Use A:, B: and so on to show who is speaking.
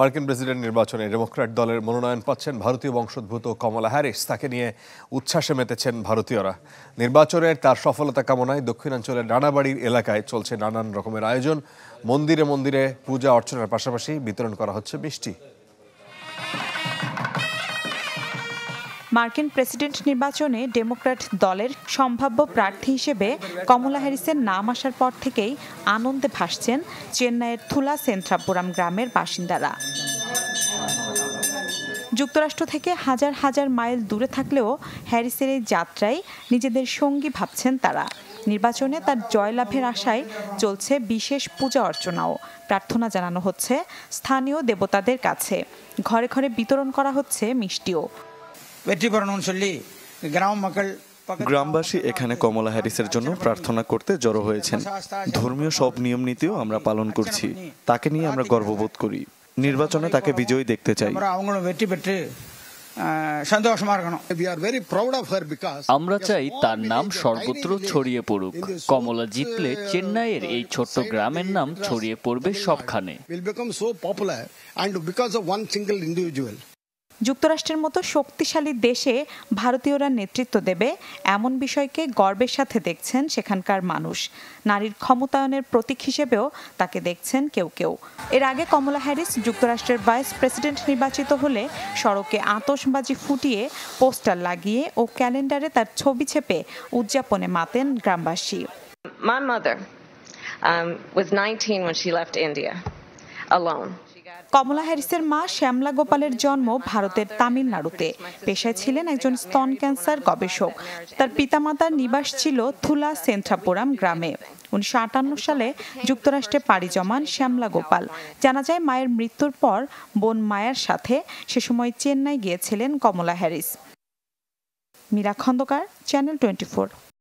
A: মার্কিন প্রেসিডেন্ট নির্বাচনে ডেমোক্র্যাট দলের মনোনয়ন পাচ্ছেন ভারতীয় বংশোদ্ভূত কমলা হ্যারিস তাকে নিয়ে উচ্ছ্বাসে মেতেছেন ভারতীয়রা নির্বাচনের তার সফলতা কামনায় দক্ষিণাঞ্চলের নানাবাড়ির এলাকায় চলছে নানান রকমের আয়োজন মন্দিরে মন্দিরে পূজা অর্চনার পাশাপাশি বিতরণ করা হচ্ছে মিষ্টি মার্কিন প্রেসিডেন্ট নির্বাচনে ডেমোক্র্যাট দলের সম্ভাব্য প্রার্থী হিসেবে কমলা হ্যারিসের নাম আসার পর থেকেই আনন্দে ভাসছেন চেন্নাইয়ের থুলা সেন্থ্রাপুরাম গ্রামের বাসিন্দারা যুক্তরাষ্ট্র থেকে হাজার হাজার মাইল দূরে থাকলেও হ্যারিসের এই যাত্রায় নিজেদের সঙ্গী ভাবছেন তারা নির্বাচনে তার জয়লাভের আশায় চলছে বিশেষ পূজা অর্চনাও প্রার্থনা জানানো হচ্ছে স্থানীয় দেবতাদের কাছে ঘরে ঘরে বিতরণ করা হচ্ছে মিষ্টিও வெற்றி பெறணும்னு சொல்லி கிராம மக்கள் গ্রামবাসী এখানে কমলা হ্যারিসের জন্য আচ্ছা, প্রার্থনা আচ্ছা, করতে জড়ো আচ্ছা, হয়েছেন ধর্মীয় সব নিয়ম নীতিও আমরা পালন করছি তাকে নিয়ে আমরা গর্ববোধ করি নির্বাচনে তাকে বিজয়ী দেখতে চাই আমরা চাই তার নাম সর্বত্র ছড়িয়ে পড়ুক কমলা জিতলে চেন্নাইয়ের এই ছোট্ট গ্রামের নাম ছড়িয়ে পড়বে সবখানে যুক্তরাষ্ট্রের মতো শক্তিশালী দেশে ভারতীয়রা নেতৃত্ব দেবে এমন বিষয়কে গর্বের সাথে দেখছেন সেখানকার মানুষ নারীর ক্ষমতায়নের প্রতীক হিসেবেও তাকে দেখছেন কেউ কেউ এর আগে কমলা হ্যারিস যুক্তরাষ্ট্রের ভাইস প্রেসিডেন্ট নির্বাচিত হলে সড়কে আতসবাজি ফুটিয়ে পোস্টার লাগিয়ে ও ক্যালেন্ডারে তার ছবি ছেপে উদযাপনে মাতেন গ্রামবাসী My um, was 19 when she left India alone. কমলা হ্যারিসের মা শ্যামলা গোপালের জন্ম ভারতের তামিলনাড়ুতে পেশায় ছিলেন একজন স্তন ক্যান্সার গবেষক তার পিতামাতার নিবাস ছিল থুলা সেন্থ্রাপুরাম গ্রামে উনিশশো সালে যুক্তরাষ্ট্রে পাড়ি জমান শ্যামলা গোপাল জানা যায় মায়ের মৃত্যুর পর বোন মায়ের সাথে সে সময় চেন্নাই গিয়েছিলেন Kamala Harris Meera Khandakar channel twenty